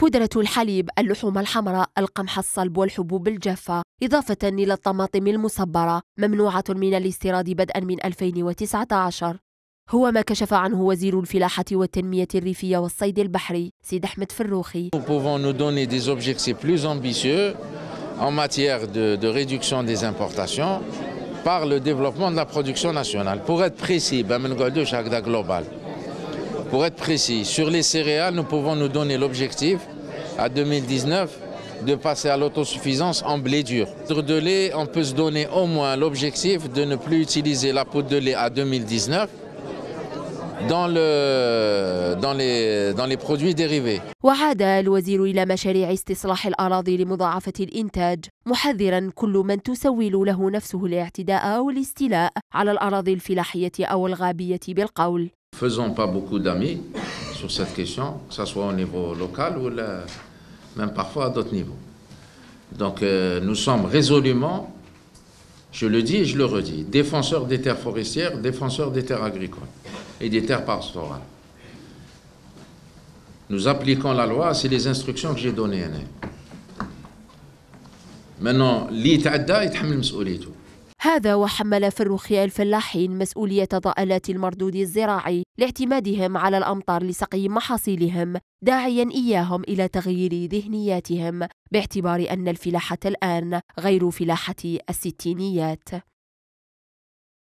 بودرة الحليب، اللحوم الحمراء، القمح الصلب والحبوب الجافة، إضافة إلى الطماطم المصبرة ممنوعة من الاستيراد بدءا من 2019 هو ما كشف عنه وزير الفلاحة والتنمية الريفية والصيد البحري سيد أحمد فروخي en matière de, de réduction des importations par le développement de la production nationale. Pour être précis, ben, global. Pour être précis, sur les céréales, nous pouvons nous donner l'objectif à 2019 de passer à l'autosuffisance en blé dur. Sur de lait, on peut se donner au moins l'objectif de ne plus utiliser la poudre de lait à 2019 dans, le, dans, les, dans les produits dérivés. وعاد الوزير إلى مشاريع استصلاح الأراضي لمضاعفة الإنتاج محذرا كل من تسول له نفسه الاعتداء أو الاستيلاء على الأراضي الفلاحية أو الغابية بالقول faisons pas beaucoup d'amis sur cette question, que ce soit au niveau local ou même parfois à d'autres niveaux. Donc euh, nous sommes résolument, je le dis et je le redis, défenseurs des terres forestières, défenseurs des terres agricoles et des terres pastorales. Nous appliquons la loi, c'est les instructions que j'ai données. Maintenant, l'ITADA est هذا وحمل فروخي الفلاحين مسؤولية ضائلات المردود الزراعي لاعتمادهم على الأمطار لسقي محاصيلهم داعيا إياهم إلى تغيير ذهنياتهم باعتبار أن الفلاحة الآن غير فلاحة الستينيات